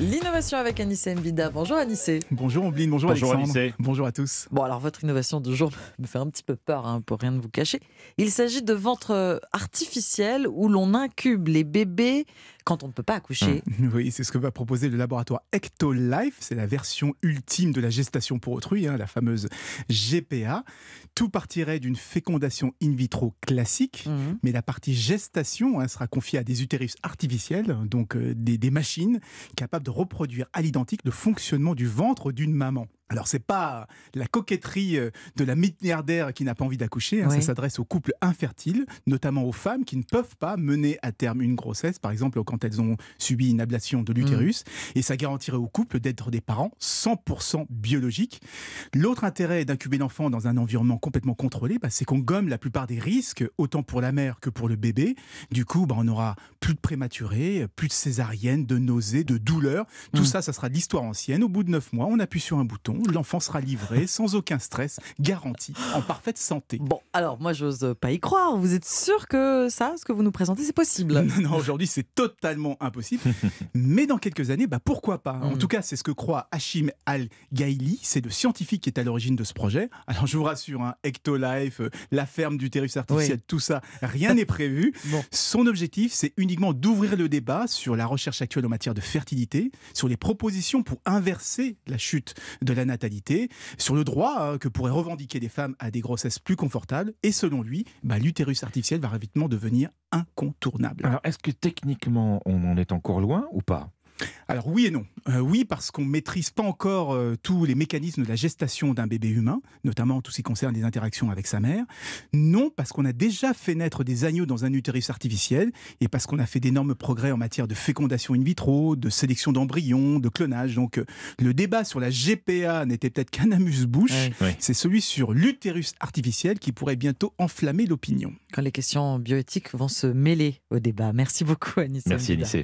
L'innovation avec Anissé Mbida. Bonjour Anissé. Bonjour Ombline, bonjour, bonjour Alexandre. Bonjour à tous. Bon alors votre innovation du jour me fait un petit peu peur hein, pour rien de vous cacher. Il s'agit de ventre euh, artificiel où l'on incube les bébés quand on ne peut pas accoucher. Mmh. Oui, c'est ce que va proposer le laboratoire Ectolife. C'est la version ultime de la gestation pour autrui, hein, la fameuse GPA. Tout partirait d'une fécondation in vitro classique, mmh. mais la partie gestation hein, sera confiée à des utérus artificiels, donc euh, des machines capables de reproduire à l'identique le fonctionnement du ventre d'une maman. Alors c'est pas la coquetterie euh, de la milliardaire qui n'a pas envie d'accoucher, hein. ça s'adresse aux couples infertiles, notamment aux femmes qui ne peuvent pas mener à terme une grossesse, par exemple quand elles ont subi une ablation de l'utérus, mm. et ça garantirait aux couples d'être des parents 100% biologiques. L'autre intérêt d'incuber l'enfant dans un environnement complètement contrôlé, bah, c'est qu'on gomme la plupart des risques, autant pour la mère que pour le bébé. Du coup, bah, on aura plus de prématurés, plus de césariennes, de nausées, de douleurs. Tout mm. ça, ça sera de l'histoire ancienne. Au bout de neuf mois, on appuie sur un bouton l'enfant sera livré sans aucun stress, garanti, en parfaite santé. Bon, alors moi, j'ose pas y croire. Vous êtes sûr que ça, ce que vous nous présentez, c'est possible Non, aujourd'hui, c'est totalement impossible. Mais dans quelques années, bah, pourquoi pas hein. En hmm. tout cas, c'est ce que croit Hachim Al-Gaili. C'est le scientifique qui est à l'origine de ce projet. Alors, je vous rassure, hein, Ectolife, euh, la ferme du terrus artificiel, tout ça, rien n'est prévu. Son objectif, c'est uniquement d'ouvrir le débat sur la recherche actuelle en matière de fertilité, sur les propositions pour inverser la chute de la natalité, sur le droit hein, que pourraient revendiquer des femmes à des grossesses plus confortables. Et selon lui, bah, l'utérus artificiel va rapidement devenir incontournable. Alors, est-ce que techniquement, on en est encore loin ou pas alors oui et non. Euh, oui parce qu'on ne maîtrise pas encore euh, tous les mécanismes de la gestation d'un bébé humain, notamment en tout ce qui concerne les interactions avec sa mère. Non parce qu'on a déjà fait naître des agneaux dans un utérus artificiel et parce qu'on a fait d'énormes progrès en matière de fécondation in vitro, de sélection d'embryons, de clonage. Donc euh, le débat sur la GPA n'était peut-être qu'un amuse-bouche. C'est celui sur l'utérus artificiel qui pourrait bientôt enflammer l'opinion. Quand les questions bioéthiques vont se mêler au débat. Merci beaucoup Anissa. Merci Anissa.